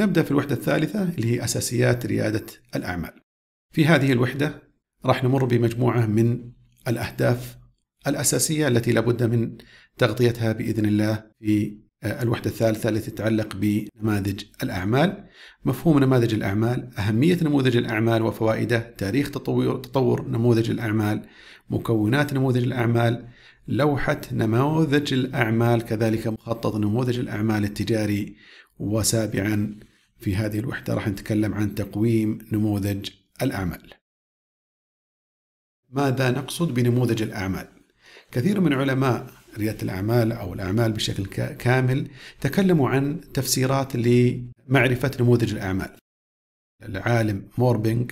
نبدأ في الوحدة الثالثة اللي هي أساسيات ريادة الأعمال. في هذه الوحدة راح نمر بمجموعة من الأهداف الأساسية التي لابد من تغطيتها بإذن الله في آه، الوحدة الثالثة التي تتعلق بنماذج الأعمال مفهوم نماذج الأعمال أهمية نموذج الأعمال وفوائده تاريخ تطور, تطور نموذج الأعمال مكونات نموذج الأعمال لوحة نموذج الأعمال كذلك مخطط نموذج الأعمال التجاري وسابعا في هذه الوحدة راح نتكلم عن تقويم نموذج الأعمال ماذا نقصد بنموذج الأعمال؟ كثير من علماء ريادة الأعمال أو الأعمال بشكل كامل تكلموا عن تفسيرات لمعرفة نموذج الأعمال العالم موربينغ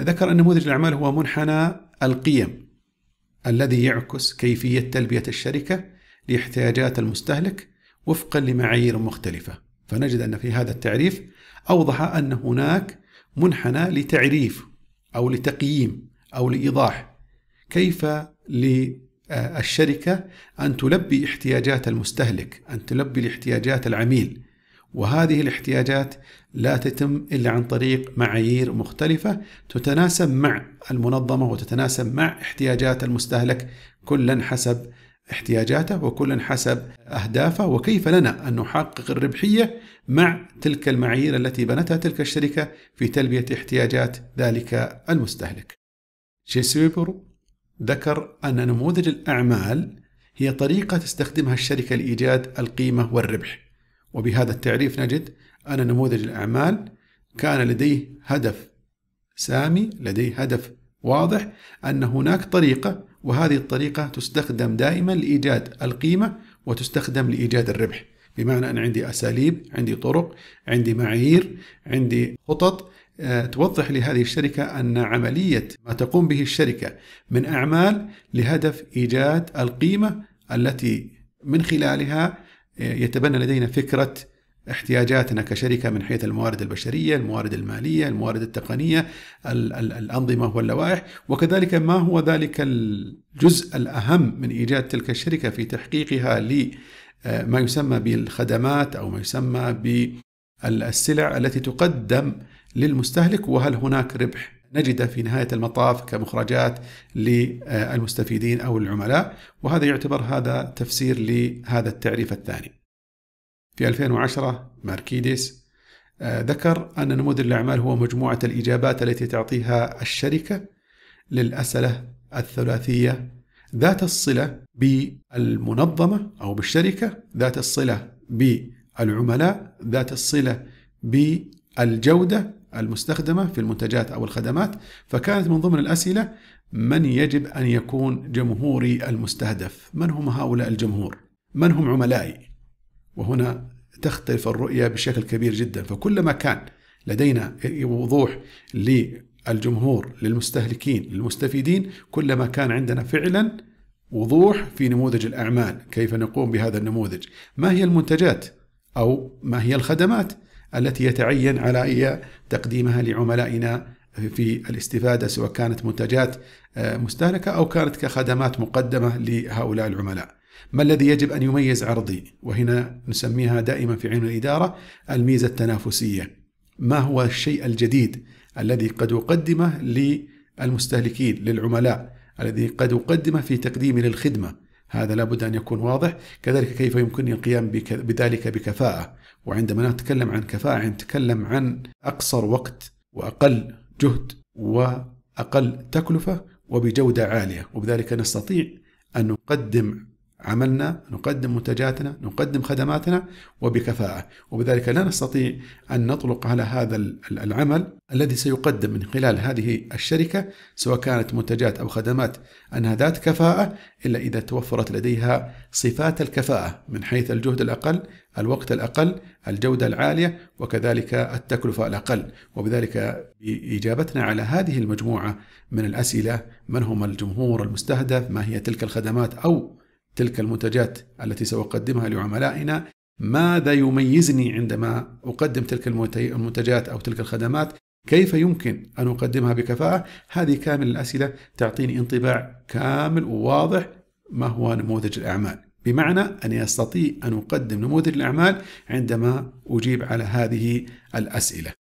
ذكر أن نموذج الأعمال هو منحنى القيم الذي يعكس كيفية تلبية الشركة لاحتياجات المستهلك وفقا لمعايير مختلفة فنجد أن في هذا التعريف أوضح أن هناك منحنى لتعريف أو لتقييم أو لإيضاح كيف للشركة أن تلبي احتياجات المستهلك أن تلبي الاحتياجات العميل وهذه الاحتياجات لا تتم الا عن طريق معايير مختلفه تتناسب مع المنظمه وتتناسب مع احتياجات المستهلك كلا حسب احتياجاته وكل حسب أهدافه وكيف لنا أن نحقق الربحية مع تلك المعايير التي بنتها تلك الشركة في تلبية احتياجات ذلك المستهلك شيسويبرو ذكر أن نموذج الأعمال هي طريقة تستخدمها الشركة لإيجاد القيمة والربح وبهذا التعريف نجد أن نموذج الأعمال كان لديه هدف سامي لديه هدف واضح أن هناك طريقة وهذه الطريقة تستخدم دائما لإيجاد القيمة وتستخدم لإيجاد الربح بمعنى أن عندي أساليب عندي طرق عندي معايير عندي خطط آه، توضح لهذه الشركة أن عملية ما تقوم به الشركة من أعمال لهدف إيجاد القيمة التي من خلالها آه، يتبنى لدينا فكرة احتياجاتنا كشركه من حيث الموارد البشريه، الموارد الماليه، الموارد التقنيه، الانظمه واللوائح، وكذلك ما هو ذلك الجزء الاهم من ايجاد تلك الشركه في تحقيقها لما آه، يسمى بالخدمات او ما يسمى بالسلع التي تقدم للمستهلك وهل هناك ربح نجده في نهاية المطاف كمخرجات للمستفيدين أو العملاء وهذا يعتبر هذا تفسير لهذا التعريف الثاني في 2010 ماركيديس آه، ذكر أن نموذج الأعمال هو مجموعة الإجابات التي تعطيها الشركة للأسئلة الثلاثية ذات الصلة بالمنظمة أو بالشركة ذات الصلة بالعملاء ذات الصلة بالجودة المستخدمة في المنتجات أو الخدمات فكانت من ضمن الأسئلة من يجب أن يكون جمهوري المستهدف من هم هؤلاء الجمهور من هم عملائي وهنا تختلف الرؤية بشكل كبير جدا فكلما كان لدينا وضوح للجمهور للمستهلكين للمستفيدين كلما كان عندنا فعلا وضوح في نموذج الأعمال كيف نقوم بهذا النموذج ما هي المنتجات أو ما هي الخدمات التي يتعين علي تقديمها لعملائنا في الاستفادة سواء كانت منتجات مستهلكة أو كانت كخدمات مقدمة لهؤلاء العملاء ما الذي يجب أن يميز عرضي وهنا نسميها دائما في علم الإدارة الميزة التنافسية ما هو الشيء الجديد الذي قد أقدمه للمستهلكين للعملاء الذي قد أقدمه في تقديمي للخدمة هذا لابد أن يكون واضح كذلك كيف يمكنني القيام بذلك بكفاءة وعندما نتكلم عن كفاءة نتكلم عن أقصر وقت وأقل جهد وأقل تكلفة وبجودة عالية وبذلك نستطيع أن نقدم عملنا نقدم منتجاتنا نقدم خدماتنا وبكفاءة وبذلك لا نستطيع أن نطلق على هذا العمل الذي سيقدم من خلال هذه الشركة سواء كانت منتجات أو خدمات أنها ذات كفاءة إلا إذا توفرت لديها صفات الكفاءة من حيث الجهد الأقل الوقت الأقل الجودة العالية وكذلك التكلفة الأقل وبذلك بإجابتنا على هذه المجموعة من الأسئلة من هم الجمهور المستهدف ما هي تلك الخدمات أو تلك المنتجات التي سأقدمها لعملائنا ماذا يميزني عندما أقدم تلك المنتجات أو تلك الخدمات كيف يمكن أن أقدمها بكفاءة هذه كامل الأسئلة تعطيني انطباع كامل وواضح ما هو نموذج الأعمال بمعنى أني أستطيع أن أقدم نموذج الأعمال عندما أجيب على هذه الأسئلة